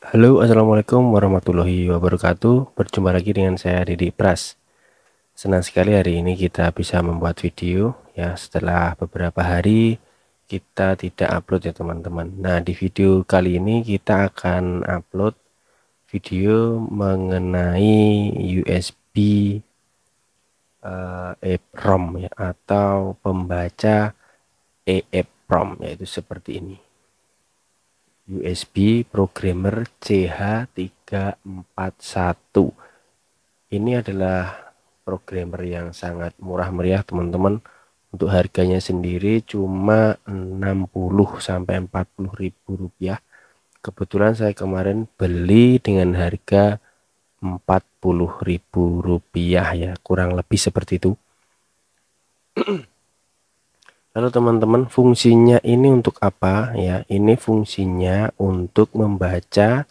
Halo, Assalamualaikum warahmatullahi wabarakatuh. Berjumpa lagi dengan saya Didi Pras. Senang sekali hari ini kita bisa membuat video ya setelah beberapa hari kita tidak upload ya teman-teman. Nah, di video kali ini kita akan upload video mengenai USB uh, eh, EEPROM ya atau pembaca EEPROM yaitu seperti ini. USB Programmer CH341. Ini adalah programmer yang sangat murah meriah teman-teman. Untuk harganya sendiri cuma 60 sampai 40 ribu rupiah. Kebetulan saya kemarin beli dengan harga 40 ribu rupiah ya, kurang lebih seperti itu. Lalu teman-teman fungsinya ini untuk apa ya? Ini fungsinya untuk membaca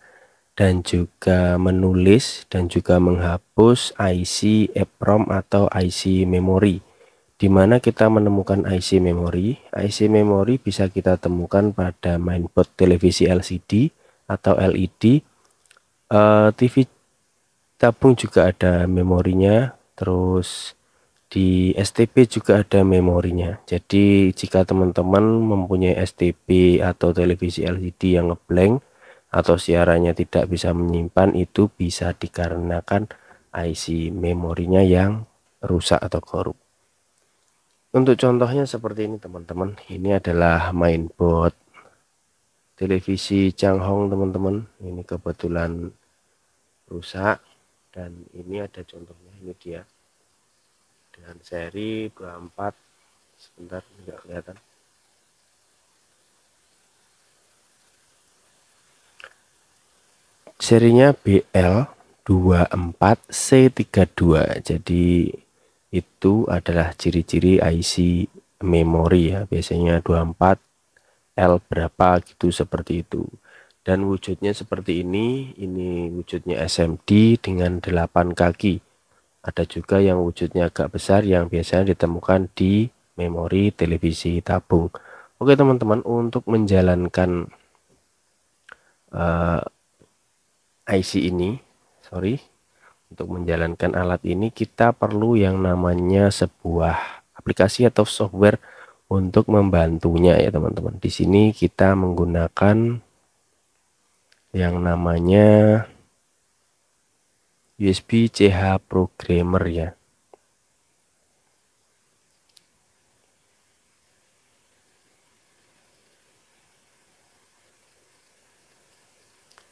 dan juga menulis dan juga menghapus IC EPROM atau IC memory. Di mana kita menemukan IC memory? IC memory bisa kita temukan pada mainboard televisi LCD atau LED. Eh, TV tabung juga ada memorinya, terus di STP juga ada memorinya jadi jika teman-teman mempunyai STP atau televisi LCD yang ngeblank atau siarannya tidak bisa menyimpan itu bisa dikarenakan IC memorinya yang rusak atau korup untuk contohnya seperti ini teman-teman ini adalah mainboard televisi Changhong teman-teman ini kebetulan rusak dan ini ada contohnya ini dia dengan seri 24 sebentar tidak kelihatan serinya BL 24C32 jadi itu adalah ciri-ciri IC memori ya biasanya 24 L berapa gitu seperti itu dan wujudnya seperti ini ini wujudnya SMD dengan 8 kaki ada juga yang wujudnya agak besar yang biasanya ditemukan di memori televisi tabung. Oke teman-teman, untuk menjalankan uh, eh, IC ini, sorry, untuk menjalankan alat ini kita perlu yang namanya sebuah aplikasi atau software untuk membantunya ya teman-teman. Di sini kita menggunakan yang namanya USB CH Programmer ya.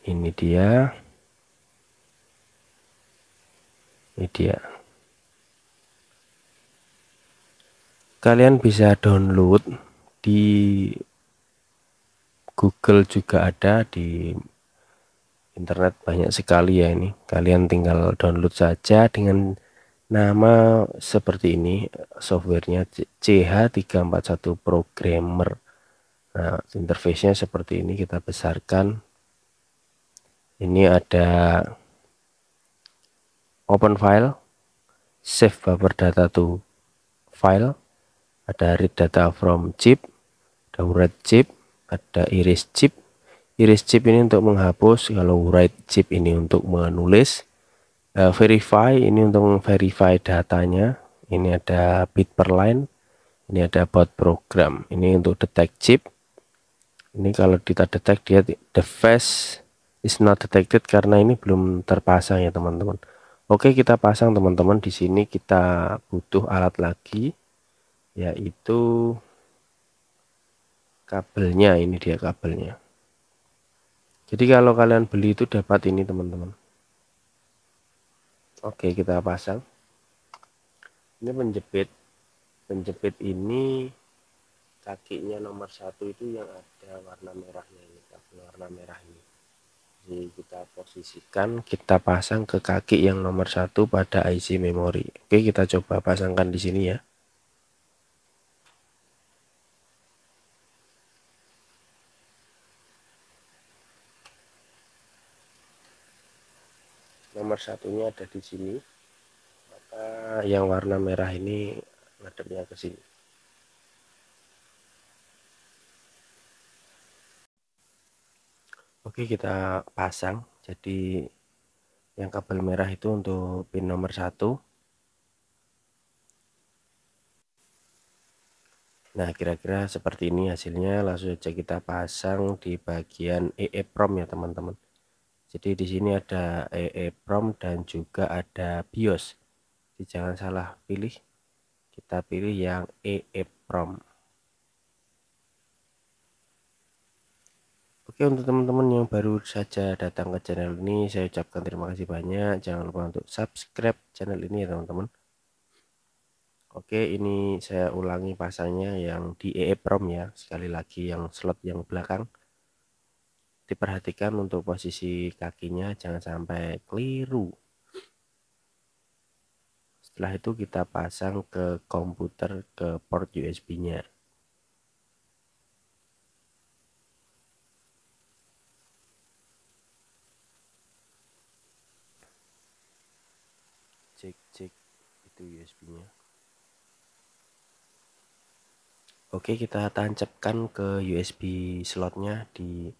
Ini dia. Ini dia. Kalian bisa download di Google juga ada di internet banyak sekali ya ini kalian tinggal download saja dengan nama seperti ini softwarenya CH341 programmer nah interface-nya seperti ini kita besarkan ini ada open file save buffer data to file ada read data from chip ada download chip ada iris chip iris chip ini untuk menghapus kalau write chip ini untuk menulis uh, verify ini untuk verify datanya ini ada bit per line ini ada buat program ini untuk detect chip ini kalau kita detect dia the face is not detected karena ini belum terpasang ya teman-teman Oke kita pasang teman-teman di sini kita butuh alat lagi yaitu kabelnya ini dia kabelnya jadi kalau kalian beli itu dapat ini teman-teman oke kita pasang ini penjepit penjepit ini kakinya nomor satu itu yang ada warna merahnya ini warna merah ini jadi kita posisikan kita pasang ke kaki yang nomor satu pada IC memory. oke kita coba pasangkan di sini ya nomor satunya ada di sini maka yang warna merah ini ngadepnya ke sini Oke kita pasang jadi yang kabel merah itu untuk pin nomor satu Nah, kira-kira seperti ini hasilnya. Langsung saja kita pasang di bagian EEPROM ya, teman-teman. Jadi di sini ada EEPROM dan juga ada BIOS. Jadi jangan salah pilih. Kita pilih yang EEPROM. Oke untuk teman-teman yang baru saja datang ke channel ini saya ucapkan terima kasih banyak jangan lupa untuk subscribe channel ini ya teman-teman Oke ini saya ulangi pasangnya yang di EEPROM ya sekali lagi yang slot yang belakang diperhatikan untuk posisi kakinya jangan sampai keliru setelah itu kita pasang ke komputer ke port USB nya cek cek itu USB nya Oke kita tancapkan ke USB slotnya di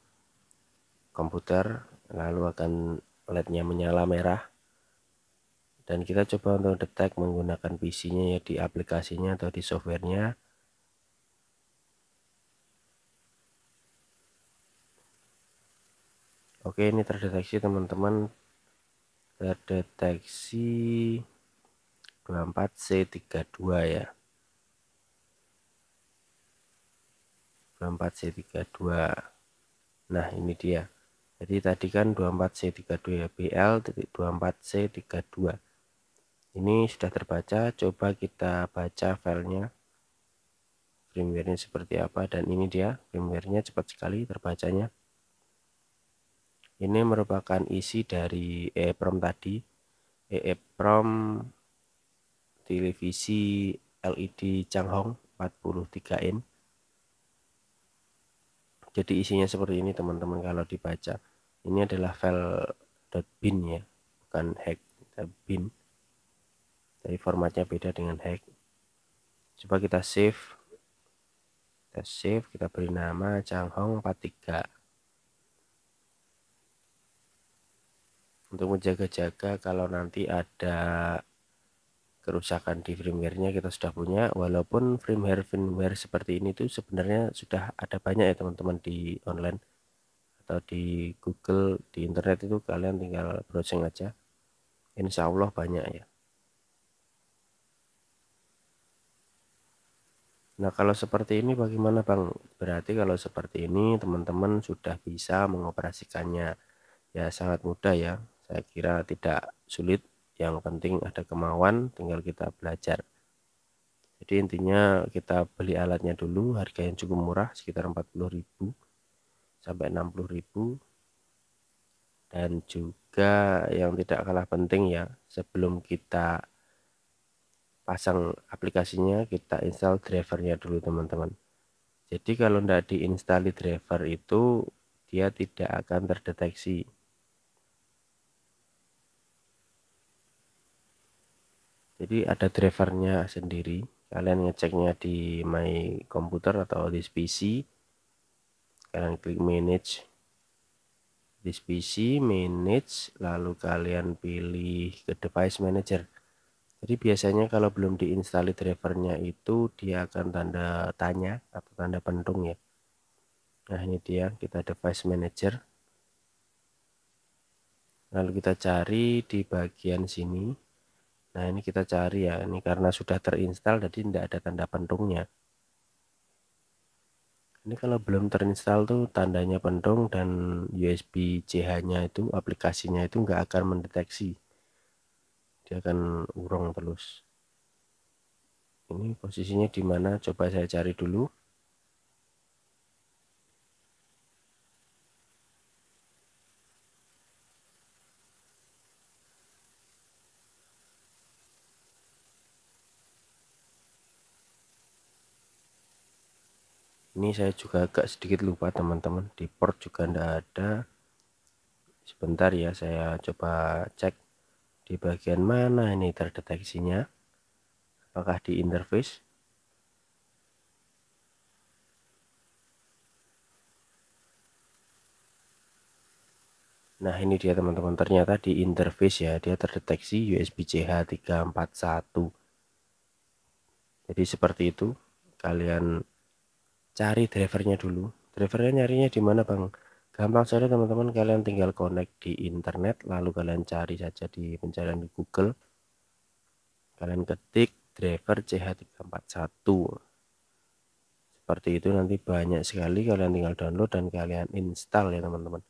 komputer lalu akan LED-nya menyala merah dan kita coba untuk detek menggunakan PC-nya ya di aplikasinya atau di softwarenya oke ini terdeteksi teman-teman terdeteksi 24C32 ya 24C32 nah ini dia jadi tadi kan 24C32BL ya, 24C32. Ini sudah terbaca, coba kita baca filenya. Firmware-nya seperti apa dan ini dia firmware-nya cepat sekali terbacanya. Ini merupakan isi dari EEPROM tadi. EEPROM televisi LED Changhong 43 in jadi isinya seperti ini teman-teman kalau dibaca ini adalah file .bin ya bukan hack bin tapi formatnya beda dengan hack coba kita save kita save kita beri nama Changhong 43 untuk menjaga-jaga kalau nanti ada kerusakan di firmware-nya kita sudah punya walaupun firmware firmware seperti ini tuh sebenarnya sudah ada banyak ya teman-teman di online atau di Google di internet itu kalian tinggal browsing aja Insya Allah banyak ya Nah kalau seperti ini bagaimana Bang? Berarti kalau seperti ini teman-teman sudah bisa mengoperasikannya ya sangat mudah ya saya kira tidak sulit yang penting ada kemauan tinggal kita belajar jadi intinya kita beli alatnya dulu harga yang cukup murah sekitar 40.000 sampai 60.000 dan juga yang tidak kalah penting ya sebelum kita pasang aplikasinya kita install drivernya dulu teman-teman jadi kalau tidak diinstali driver itu dia tidak akan terdeteksi jadi ada drivernya sendiri kalian ngeceknya di my computer atau di PC kalian klik manage di PC manage lalu kalian pilih ke device manager jadi biasanya kalau belum diinstal drivernya itu dia akan tanda tanya atau tanda pentung ya nah ini dia kita device manager lalu kita cari di bagian sini Nah ini kita cari ya, ini karena sudah terinstall jadi tidak ada tanda pentungnya. Ini kalau belum terinstall tuh tandanya pentung dan USB CH-nya itu aplikasinya itu nggak akan mendeteksi. Dia akan urung terus. Ini posisinya di mana? Coba saya cari dulu. ini saya juga agak sedikit lupa teman-teman di port juga tidak ada sebentar ya saya coba cek di bagian mana ini terdeteksinya apakah di interface Nah ini dia teman-teman ternyata di interface ya dia terdeteksi USB CH341 Jadi seperti itu kalian cari drivernya dulu drivernya nyarinya di mana bang gampang saja teman-teman kalian tinggal connect di internet lalu kalian cari saja di pencarian di Google kalian ketik driver CH341 seperti itu nanti banyak sekali kalian tinggal download dan kalian install ya teman-teman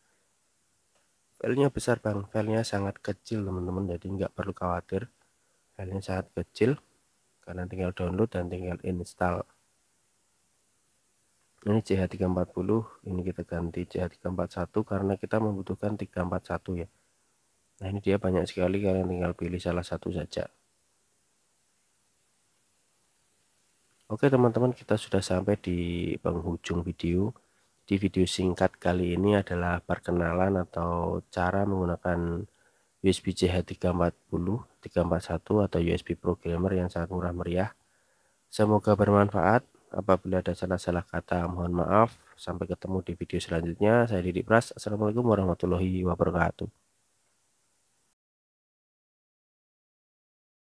filenya besar bang filenya sangat kecil teman-teman jadi nggak perlu khawatir filenya sangat kecil kalian tinggal download dan tinggal install ini CH340 ini kita ganti CH341 karena kita membutuhkan 341 ya nah ini dia banyak sekali kalian tinggal pilih salah satu saja Oke teman-teman kita sudah sampai di penghujung video di video singkat kali ini adalah perkenalan atau cara menggunakan USB CH340 341 atau USB programmer yang sangat murah meriah Semoga bermanfaat Apabila ada salah-salah kata, mohon maaf. Sampai ketemu di video selanjutnya. Saya Didi Pras. Assalamualaikum warahmatullahi wabarakatuh.